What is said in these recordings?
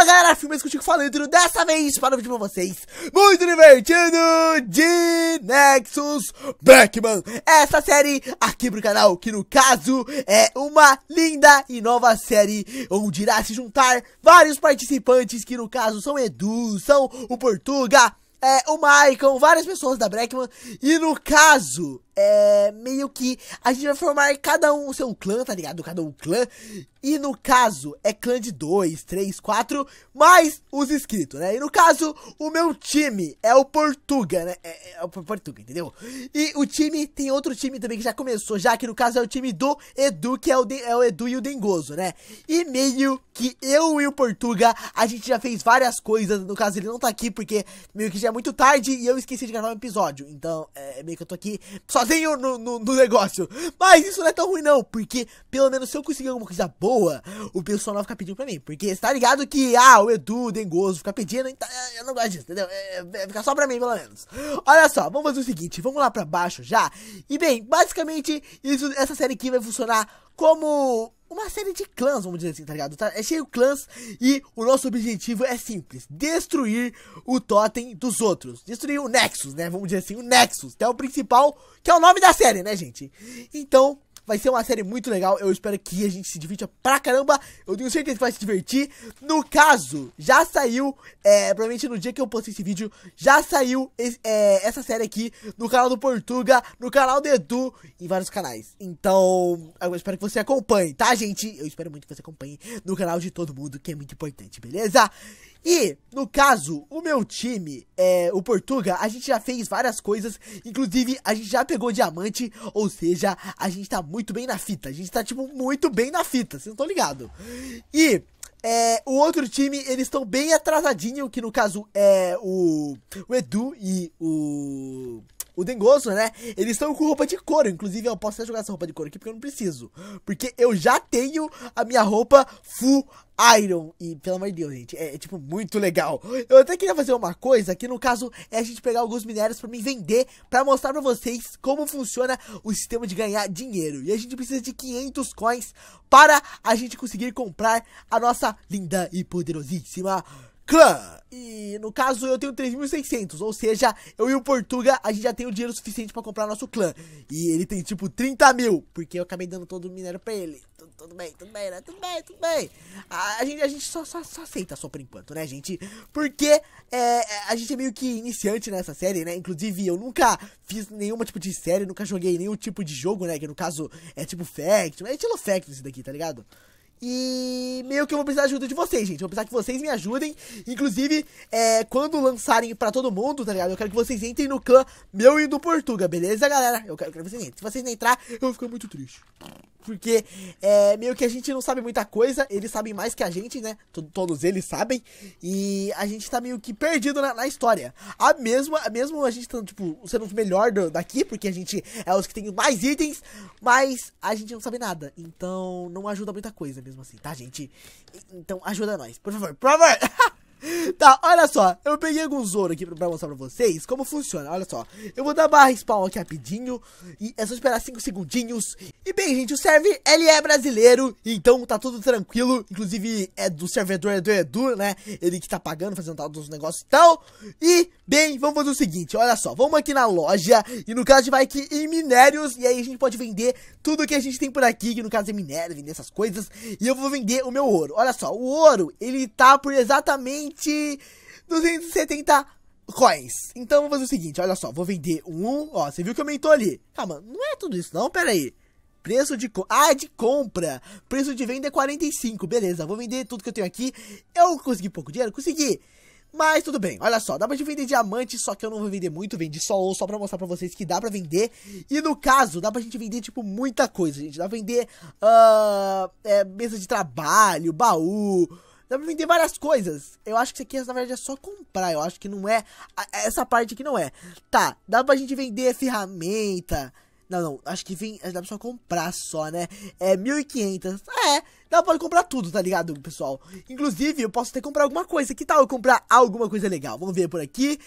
Fala galera, filmes contigo falando dessa vez para o vídeo pra vocês muito divertido de Nexus Blackman. Essa série aqui pro canal, que no caso é uma linda e nova série onde irá se juntar vários participantes que no caso são Edu, são o Portuga, é, o Maicon, várias pessoas da Blackman e no caso é, meio que a gente vai formar cada um o seu clã, tá ligado? Cada um clã. E no caso, é clã de 2, 3, 4, mais os inscritos, né? E no caso, o meu time é o Portuga, né? É, é o Portuga, entendeu? E o time, tem outro time também que já começou, já que no caso é o time do Edu, que é o, de, é o Edu e o Dengoso, né? E meio que eu e o Portuga, a gente já fez várias coisas, no caso ele não tá aqui porque meio que já é muito tarde e eu esqueci de gravar um episódio. Então, é meio que eu tô aqui sozinho no, no, no, negócio. Mas isso não é tão ruim, não. Porque, pelo menos, se eu conseguir alguma coisa boa, o pessoal não fica pedindo pra mim. Porque tá ligado que, ah, o Edu, Dengoso, fica pedindo. Então, é, eu não gosto disso, entendeu? É, é, é, fica só pra mim, pelo menos. Olha só, vamos fazer o seguinte. Vamos lá pra baixo já. E, bem, basicamente, isso, essa série aqui vai funcionar como uma série de clãs, vamos dizer assim, tá ligado? Tá, é cheio de clãs e o nosso objetivo é simples: destruir o totem dos outros. Destruir o Nexus, né? Vamos dizer assim, o Nexus, que é o principal, que é o nome da série, né, gente? Então, Vai ser uma série muito legal. Eu espero que a gente se divirta pra caramba. Eu tenho certeza que vai se divertir. No caso, já saiu. É, provavelmente no dia que eu postei esse vídeo, já saiu esse, é, essa série aqui no canal do Portuga, no canal do Edu, e vários canais. Então, eu espero que você acompanhe, tá, gente? Eu espero muito que você acompanhe no canal de todo mundo, que é muito importante, beleza? E, no caso, o meu time, é, o Portuga, a gente já fez várias coisas, inclusive a gente já pegou diamante, ou seja, a gente tá muito bem na fita, a gente tá, tipo, muito bem na fita, vocês não estão ligados. E, é, o outro time, eles estão bem atrasadinho, que no caso é o, o Edu e o o Dengoso, né? Eles estão com roupa de couro. Inclusive, eu posso até jogar essa roupa de couro aqui porque eu não preciso. Porque eu já tenho a minha roupa full Iron. E, pelo amor de Deus, gente, é, é, tipo muito legal. Eu até queria fazer uma coisa, que no caso é a gente pegar alguns minérios para me vender, para mostrar para vocês como funciona o sistema de ganhar dinheiro. E a gente precisa de 500 coins para a gente conseguir comprar a nossa linda e poderosíssima clã. E no caso eu tenho 3.600, ou seja, eu e o Portuga, a gente já tem o dinheiro suficiente pra comprar nosso clã. E ele tem tipo 30 mil, porque eu acabei dando todo o minério pra ele. Tudo, tudo bem, tudo bem, né? Tudo bem, tudo bem. A, a gente, a gente só, só, só, aceita só por enquanto, né, gente? Porque é, é, a gente é meio que iniciante nessa série, né? Inclusive, eu nunca fiz nenhuma tipo de série, nunca joguei nenhum tipo de jogo, né? Que no caso é tipo Fact, é estilo Fact isso daqui, tá ligado? E meio que eu vou precisar da ajuda de vocês, gente. Eu vou precisar que vocês me ajudem. Inclusive, é, quando lançarem pra todo mundo, tá ligado? Eu quero que vocês entrem no clã meu e do Portuga, beleza, galera? Eu quero que vocês entrem. Se vocês não entrar, eu vou ficar muito triste. Porque é, meio que a gente não sabe muita coisa, eles sabem mais que a gente, né? T todos eles sabem. E a gente tá meio que perdido na, na história. A mesma, mesmo a gente tipo, sendo os melhor do, daqui, porque a gente é os que tem mais itens, mas a gente não sabe nada. Então não ajuda muita coisa, beleza? mesmo assim, tá, gente? Então ajuda nós, por favor, por favor! Tá, olha só, eu peguei alguns ouro aqui pra, pra mostrar pra vocês como funciona, olha só Eu vou dar barra spawn aqui rapidinho, e é só esperar 5 segundinhos E bem gente, o server, ele é brasileiro, então tá tudo tranquilo Inclusive é do servidor é do Edu, né, ele que tá pagando, fazendo tal dos negócios e tal E, bem, vamos fazer o seguinte, olha só, vamos aqui na loja E no caso a gente vai aqui em minérios, e aí a gente pode vender tudo que a gente tem por aqui Que no caso é minério, vender essas coisas E eu vou vender o meu ouro, olha só, o ouro, ele tá por exatamente 270 coins. Então vou fazer o seguinte, olha só, vou vender um, ó, você viu que aumentou ali. Calma, tá, não é tudo isso não, pera aí. Preço de... Ah, de compra. Preço de venda é 45, beleza, vou vender tudo que eu tenho aqui. Eu consegui pouco dinheiro? Consegui. Mas tudo bem, olha só, dá pra vender diamante, só que eu não vou vender muito, vendi só um, só pra mostrar pra vocês que dá pra vender. E no caso, dá pra gente vender, tipo, muita coisa, gente. Dá pra vender uh, é, mesa de trabalho, baú, Dá pra vender várias coisas. Eu acho que isso aqui, na verdade, é só comprar. Eu acho que não é. Essa parte aqui não é. Tá, dá pra gente vender ferramenta. Não, não, acho que vem, dá pra só comprar só, né? É 1.500. É, dá pra comprar tudo, tá ligado, pessoal? Inclusive, eu posso até comprar alguma coisa. Que tal eu comprar alguma coisa legal? Vamos ver por aqui.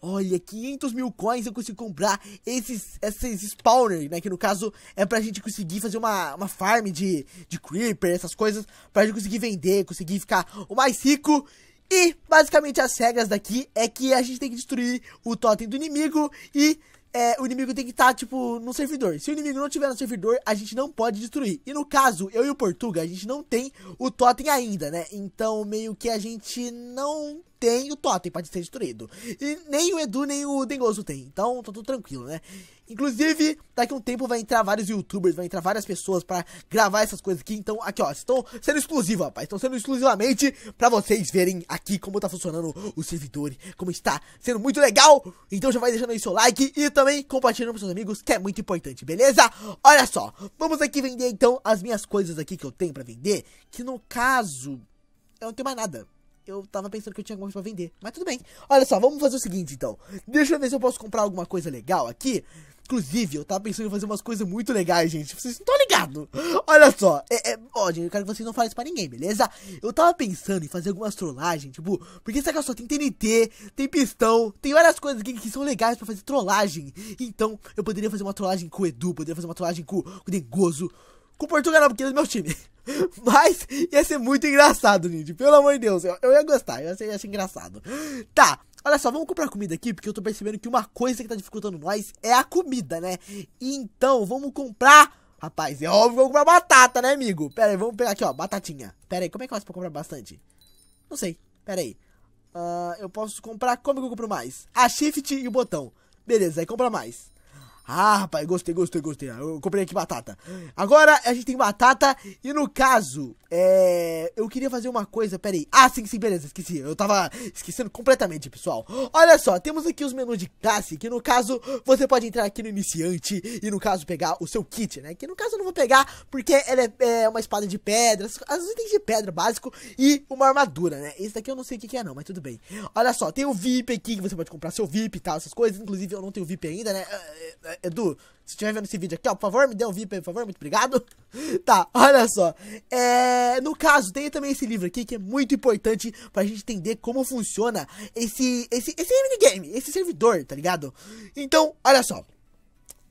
Olha, 500 mil coins eu consigo comprar esses, esses spawners, né? Que no caso é pra gente conseguir fazer uma, uma farm de, de creeper, essas coisas. Pra gente conseguir vender, conseguir ficar o mais rico. E basicamente as regras daqui é que a gente tem que destruir o totem do inimigo e é, o inimigo tem que estar, tá, tipo, no servidor. Se o inimigo não estiver no servidor, a gente não pode destruir. E no caso, eu e o Portuga, a gente não tem o totem ainda, né? Então, meio que a gente não tem o totem pode ser destruído. E nem o Edu, nem o Dengoso tem. Então tá tudo tranquilo, né? Inclusive, daqui a um tempo vai entrar vários youtubers, vai entrar várias pessoas pra gravar essas coisas aqui. Então, aqui ó, estão sendo exclusivo, rapaz. Estão sendo exclusivamente pra vocês verem aqui como tá funcionando o servidor, como está sendo muito legal. Então já vai deixando aí seu like e também compartilhando com seus amigos, que é muito importante, beleza? Olha só, vamos aqui vender então as minhas coisas aqui que eu tenho pra vender. Que no caso, eu não tenho mais nada eu tava pensando que eu tinha alguma coisa pra vender. Mas tudo bem. Olha só, vamos fazer o seguinte então. Deixa eu ver se eu posso comprar alguma coisa legal aqui. Inclusive, eu tava pensando em fazer umas coisas muito legais, gente. Vocês não estão ligados. Olha só. É, é... Ó, gente, eu quero que vocês não falem isso pra ninguém, beleza? Eu tava pensando em fazer algumas trollagens, tipo... Porque, sabe só, tem TNT, tem pistão, tem várias coisas aqui que são legais pra fazer trollagem. Então, eu poderia fazer uma trollagem com o Edu, poderia fazer uma trollagem com, com o Dengoso com Portugal não, porque ele é meu time. Mas ia ser muito engraçado, gente. Pelo amor de Deus, eu, eu ia gostar, eu ia, ia achar engraçado. Tá, Olha só, vamos comprar comida aqui, porque eu tô percebendo que uma coisa que tá dificultando nós é a comida, né? Então, vamos comprar... Rapaz, é óbvio que eu vou comprar batata, né, amigo? Pera aí, vamos pegar aqui, ó, batatinha. Pera aí, como é que eu faço pra comprar bastante? Não sei, pera aí. Uh, eu posso comprar... Como que eu compro mais? A shift e o botão. Beleza, aí compra mais. Ah, rapaz, gostei, gostei, gostei. Ah, eu comprei aqui batata. Agora a gente tem batata e no caso, é. Eu queria fazer uma coisa, peraí. Ah, sim, sim, beleza, esqueci. Eu tava esquecendo completamente, pessoal. Olha só, temos aqui os menus de classe, que no caso você pode entrar aqui no iniciante e no caso pegar o seu kit, né? Que no caso eu não vou pegar porque ela é, é uma espada de pedra, as itens de pedra básico e uma armadura, né? Esse daqui eu não sei o que, que é, não, mas tudo bem. Olha só, tem o VIP aqui que você pode comprar seu VIP e tal, essas coisas. Inclusive eu não tenho VIP ainda, né? Ah, ah, Edu, se estiver vendo esse vídeo aqui, ó, por favor, me dê um VIP, por favor, muito obrigado. Tá, olha só. É, no caso, tem também esse livro aqui que é muito importante pra gente entender como funciona esse, esse, esse minigame, esse servidor, tá ligado? Então, olha só.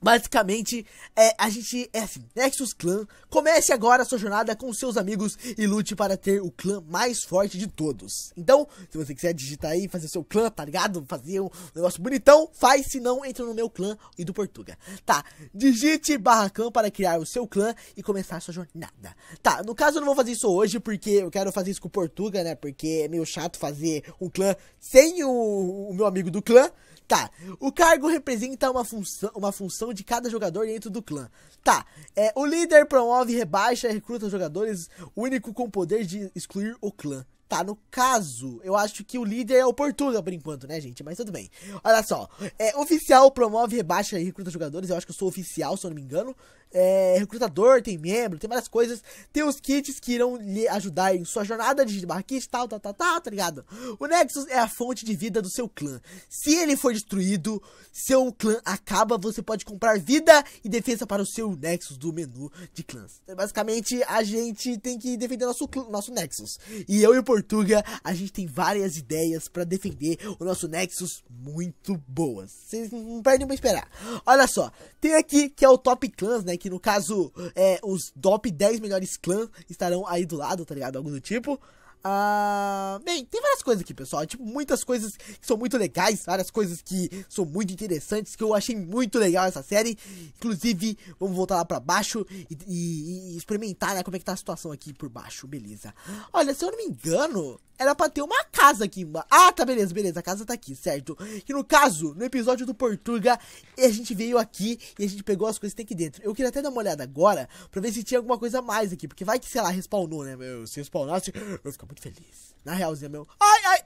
Basicamente, é, a gente é assim, Nexus Clan, comece agora a sua jornada com seus amigos e lute para ter o clã mais forte de todos. Então, se você quiser digitar aí, fazer seu clã, tá ligado? Fazer um negócio bonitão, faz, se não, entra no meu clã e do Portuga. Tá, digite barracão para criar o seu clã e começar a sua jornada. Tá, no caso eu não vou fazer isso hoje, porque eu quero fazer isso com o Portuga, né? Porque é meio chato fazer um clã sem o, o meu amigo do clã. Tá, o cargo representa uma função, uma função de cada jogador dentro do clã. Tá, é, o líder promove, rebaixa e recruta jogadores, único com poder de excluir o clã. Tá, no caso, eu acho que o líder é o Portuga por enquanto, né, gente? Mas tudo bem. Olha só, é, oficial promove, rebaixa e recruta jogadores. Eu acho que eu sou oficial, se eu não me engano é, recrutador, tem membro, tem várias coisas. Tem os kits que irão lhe ajudar em sua jornada de barquista, tal, tal, tal, tal, tá ligado? O Nexus é a fonte de vida do seu clã. Se ele for destruído, seu clã acaba, você pode comprar vida e defesa para o seu Nexus do menu de clãs. Então, basicamente, a gente tem que defender nosso, nosso Nexus. E eu e o Portuga, a gente tem várias ideias para defender o nosso Nexus muito boas. Vocês não perdem pra esperar. Olha só, tem aqui que é o Top Clans, né? que no caso, é, os top 10 melhores clãs estarão aí do lado, tá ligado? Algo do tipo. Uh, bem, tem várias coisas aqui, pessoal. Tipo, muitas coisas que são muito legais, várias coisas que são muito interessantes, que eu achei muito legal essa série. Inclusive, vamos voltar lá pra baixo e, e, e experimentar, né, como é que tá a situação aqui por baixo, beleza. Olha, se eu não me engano, era pra ter uma casa aqui. Ah, tá, beleza, beleza, a casa tá aqui, certo? Que no caso, no episódio do Portuga, a gente veio aqui e a gente pegou as coisas que tem aqui dentro. Eu queria até dar uma olhada agora pra ver se tinha alguma coisa a mais aqui, porque vai que, sei lá, respawnou, né? Meu, se respawnasse, eu fico muito feliz. Na realzinha, meu. Ai, ai!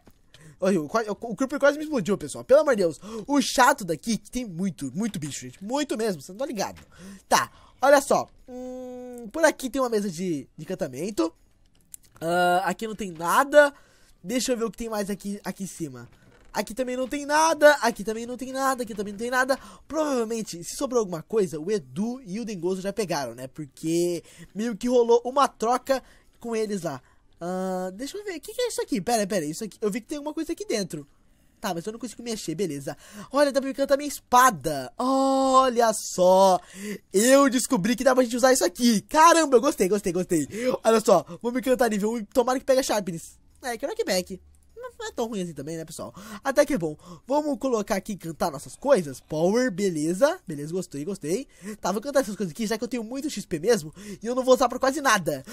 Olha, o, o, o Creeper quase me explodiu, pessoal. Pelo amor de Deus. O chato daqui que tem muito, muito bicho, gente. Muito mesmo, você não tá ligado. Tá, olha só. Hum, por aqui tem uma mesa de, de encantamento. Uh, aqui não tem nada. Deixa eu ver o que tem mais aqui, aqui em cima. Aqui também não tem nada, aqui também não tem nada, aqui também não tem nada. Provavelmente, se sobrou alguma coisa, o Edu e o Dengoso já pegaram, né? Porque meio que rolou uma troca com eles lá. Uh, deixa eu ver, o que, que, é isso aqui? Pera, pera, isso aqui. Eu vi que tem alguma coisa aqui dentro. Tá, mas eu não consigo mexer, beleza. Olha, dá brincando a minha espada. Olha só. Eu descobri que dá pra gente usar isso aqui. Caramba, eu gostei, gostei, gostei. Olha só, vou me encantar nível 1 e tomara que pega Sharpness. É, que knockback. É não é tão ruim assim também, né, pessoal? Até que é bom. Vamos colocar aqui cantar nossas coisas. Power, beleza. Beleza, gostei, gostei. Tá, vou cantar essas coisas aqui, já que eu tenho muito XP mesmo. E eu não vou usar pra quase nada.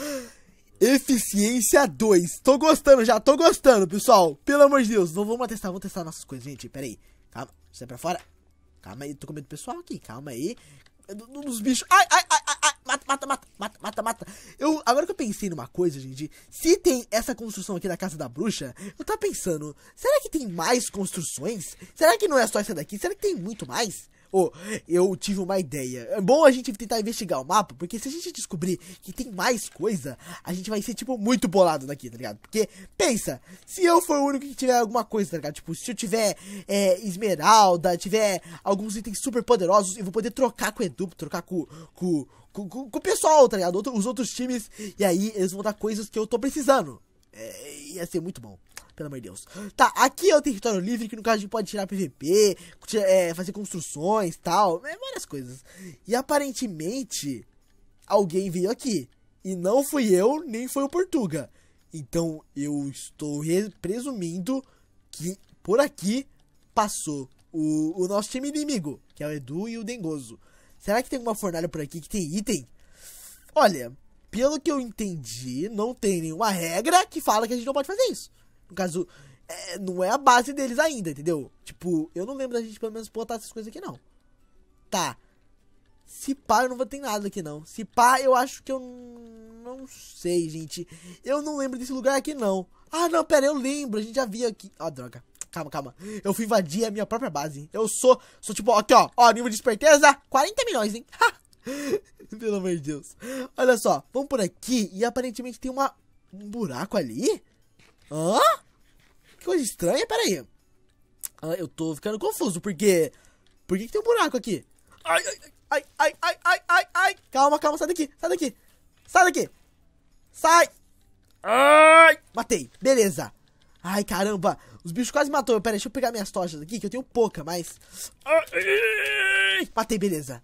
Eficiência 2. Tô gostando já, tô gostando, pessoal. Pelo amor de Deus. Vamos, vamos testar, vamos testar nossas coisas, gente. Pera aí. Calma, sai pra fora. Calma aí, tô com medo do pessoal aqui. Calma aí. Dos bichos. Ai, ai, ai, ai, ai. Mata, mata, mata, mata, mata, mata. Eu, agora que eu pensei numa coisa, gente. Se tem essa construção aqui da casa da bruxa, eu tava pensando, será que tem mais construções? Será que não é só essa daqui? Será que tem muito mais? oh, eu tive uma ideia. É bom a gente tentar investigar o mapa, porque se a gente descobrir que tem mais coisa, a gente vai ser, tipo, muito bolado daqui, tá ligado? Porque, pensa, se eu for o único que tiver alguma coisa, tá ligado? Tipo, se eu tiver é, esmeralda, tiver alguns itens super poderosos, eu vou poder trocar com o Edu, trocar com, com, com, com, com o pessoal, tá ligado? Outro, os outros times, e aí eles vão dar coisas que eu tô precisando. É, ia ser muito bom. Pelo amor de Deus. Tá, aqui é o território livre, que no caso a gente pode tirar PVP, tira, é, fazer construções tal. É, várias coisas. E aparentemente, alguém veio aqui. E não fui eu, nem foi o Portuga. Então eu estou presumindo que por aqui passou o, o nosso time inimigo, que é o Edu e o Dengoso. Será que tem alguma fornalha por aqui que tem item? Olha, pelo que eu entendi, não tem nenhuma regra que fala que a gente não pode fazer isso. No caso, é, não é a base deles ainda, entendeu? Tipo, eu não lembro da gente pelo menos botar essas coisas aqui, não. Tá. Se pá, eu não vou ter nada aqui, não. Se pá, eu acho que eu não sei, gente. Eu não lembro desse lugar aqui, não. Ah, não, pera, eu lembro. A gente já via aqui. Ó, oh, droga. Calma, calma. Eu fui invadir a minha própria base. Eu sou, sou tipo, aqui, ó. Ó, nível de esperteza, 40 milhões, hein? Ha! Pelo amor de Deus. Olha só, vamos por aqui e aparentemente tem uma, um buraco ali. Hã? Que coisa estranha, pera Ah, eu tô ficando confuso, porque... Por que, que tem um buraco aqui? Ai, ai, ai, ai, ai, ai, ai. Calma, calma, sai daqui, sai daqui. Sai daqui. Sai. Ai. Matei, beleza. Ai, caramba. Os bichos quase matou. Pera, deixa eu pegar minhas tochas aqui, que eu tenho pouca, mas... Ai. Matei, beleza.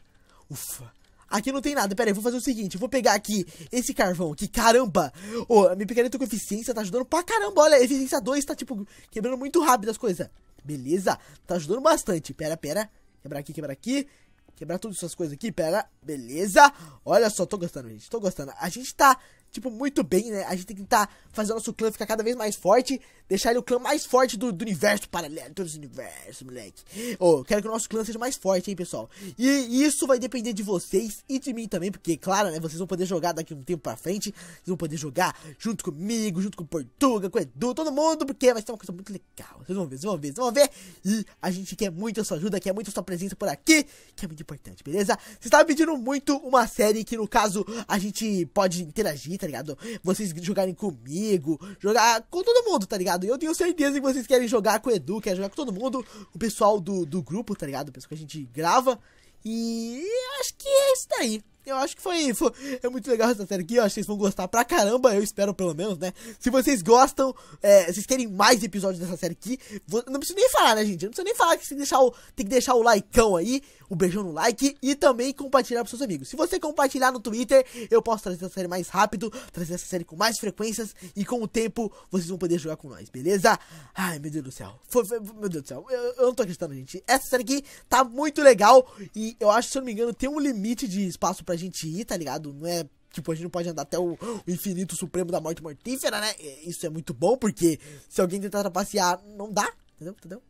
Ufa. Aqui não tem nada, pera aí, vou fazer o seguinte, vou pegar aqui esse carvão, que caramba, ô, oh, minha picareta com eficiência tá ajudando pra caramba, olha, eficiência 2 tá, tipo, quebrando muito rápido as coisas. Beleza, tá ajudando bastante, pera, pera, quebrar aqui, quebrar aqui, quebrar todas essas coisas aqui, pera, beleza. Olha só, tô gostando, gente, tô gostando. A gente tá, tipo, muito bem, né? A gente tem que fazer tá fazendo nosso clã ficar cada vez mais forte. Deixar ele o clã mais forte do, do universo paralelo, todos os universos, moleque. Oh, quero que o nosso clã seja mais forte, hein, pessoal. E, isso vai depender de vocês e de mim também, porque, claro, né, vocês vão poder jogar daqui um tempo pra frente. Vocês vão poder jogar junto comigo, junto com o Portuga, com o Edu, todo mundo, porque vai ser uma coisa muito legal. Vocês vão ver, vocês vão ver, vocês vão ver. E a gente quer muito a sua ajuda, quer muito a sua presença por aqui, que é muito importante, beleza? Vocês estavam tá pedindo muito uma série que, no caso, a gente pode interagir, tá ligado? Vocês jogarem comigo, jogar com todo mundo, tá ligado? ligado? E eu tenho certeza que vocês querem jogar com o Edu, querem jogar com todo mundo, o pessoal do, do grupo, tá ligado? O pessoal que a gente grava. E acho que é isso daí. Eu acho que foi, foi é muito legal essa série aqui. Eu acho que vocês vão gostar pra caramba. Eu espero, pelo menos, né? Se vocês gostam, é, vocês querem mais episódios dessa série aqui. Vou, não preciso nem falar, né, gente? não preciso nem falar que tem que deixar o, tem que deixar o likeão aí, o beijão no like e também compartilhar pros seus amigos. Se você compartilhar no Twitter, eu posso trazer essa série mais rápido, trazer essa série com mais frequências e com o tempo vocês vão poder jogar com nós, beleza? Ai, meu Deus do céu. Foi, foi, meu Deus do céu. Eu, eu não tô acreditando, gente. Essa série aqui tá muito legal e eu acho, se eu não me engano, tem um limite de espaço pra gente ir, tá ligado? Não é Tipo, a gente não pode andar até o, o, infinito supremo da morte mortífera, né? É, isso é muito bom, porque se alguém tentar trapacear, não dá, Entendeu? Entendeu?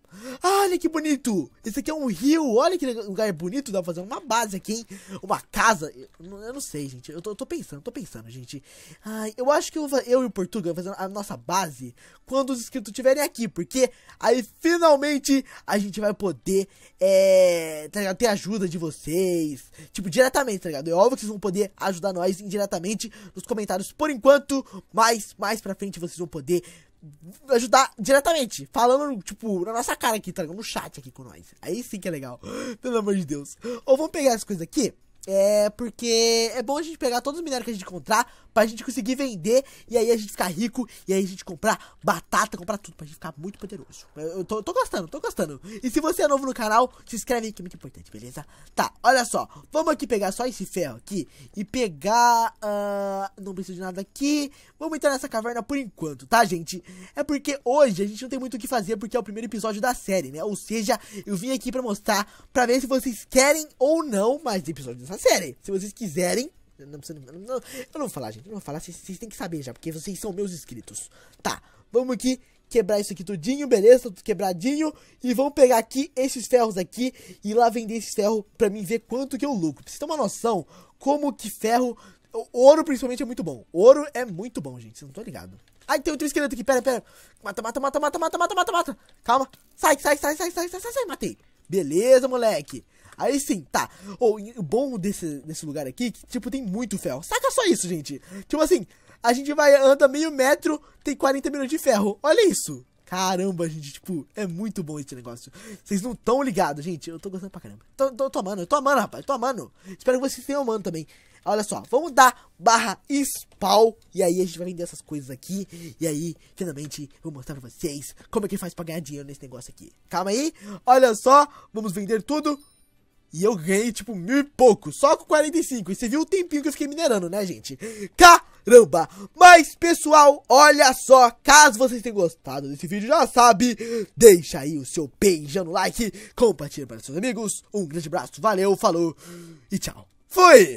Ah, olha que bonito! Esse aqui é um rio, olha que lugar bonito, dá pra fazer uma base aqui, hein? Uma casa. Eu, eu não sei, gente. Eu tô, eu tô, pensando, tô pensando, gente. Ai, eu acho que eu, eu e o Portugal vamos fazer a nossa base quando os inscritos estiverem aqui, porque aí finalmente a gente vai poder é, tá ter ajuda de vocês. Tipo, diretamente, tá ligado? É óbvio que vocês vão poder ajudar nós indiretamente nos comentários por enquanto, mas mais pra frente vocês vão poder ajudar diretamente, falando, tipo, na nossa cara aqui, tá ligado? No chat aqui com nós. Aí sim que é legal. Pelo amor de Deus. Ou vamos pegar as coisas aqui é porque é bom a gente pegar todos os minérios que a gente encontrar pra gente conseguir vender e aí a gente ficar rico e aí a gente comprar batata, comprar tudo pra gente ficar muito poderoso. Eu, eu tô, tô, gostando, tô gostando. E se você é novo no canal, se inscreve que é muito importante, beleza? Tá, olha só. Vamos aqui pegar só esse ferro aqui e pegar. Uh, não preciso de nada aqui. Vamos entrar nessa caverna por enquanto, tá, gente? É porque hoje a gente não tem muito o que fazer porque é o primeiro episódio da série, né? Ou seja, eu vim aqui pra mostrar pra ver se vocês querem ou não mais episódios dessa série. Se vocês quiserem. Não não, não, eu não vou falar, gente. Eu não vou falar. Vocês, vocês têm que saber já, porque vocês são meus inscritos. Tá, vamos aqui quebrar isso aqui tudinho, beleza? Tudo quebradinho. E vamos pegar aqui esses ferros aqui e ir lá vender esses ferros pra mim ver quanto que eu lucro. Pra vocês terem uma noção como que ferro... Ouro, principalmente, é muito bom. Ouro é muito bom, gente. Vocês não estão ligados. Ai, tem outro esqueleto aqui. Pera, pera. Mata, mata, mata, mata, mata, mata, mata, mata. Calma. Sai, sai, sai, sai, sai, sai, sai, sai. Matei. Beleza, moleque. Aí sim, tá. o bom desse, desse lugar aqui, é que, tipo, tem muito ferro. Saca só isso, gente. Tipo assim, a gente vai, anda meio metro, tem 40 minutos de ferro. Olha isso. Caramba, gente, tipo, é muito bom esse negócio. Vocês não tão ligados, gente. Eu tô gostando pra caramba. Tô, tô, tô amando, eu tô amando, rapaz, tô amando. Espero que vocês tenham amando também. Olha só, vamos dar barra spawn. E aí a gente vai vender essas coisas aqui. E aí, finalmente, eu vou mostrar pra vocês como é que faz pra ganhar dinheiro nesse negócio aqui. Calma aí, olha só, vamos vender tudo. E eu ganhei, tipo, mil e pouco, só com 45. E você viu o tempinho que eu fiquei minerando, né, gente? Caramba! Mas, pessoal, olha só. Caso vocês tenham gostado desse vídeo, já sabe, deixa aí o seu beijão no like, compartilha para seus amigos. Um grande abraço, valeu, falou e tchau. Fui!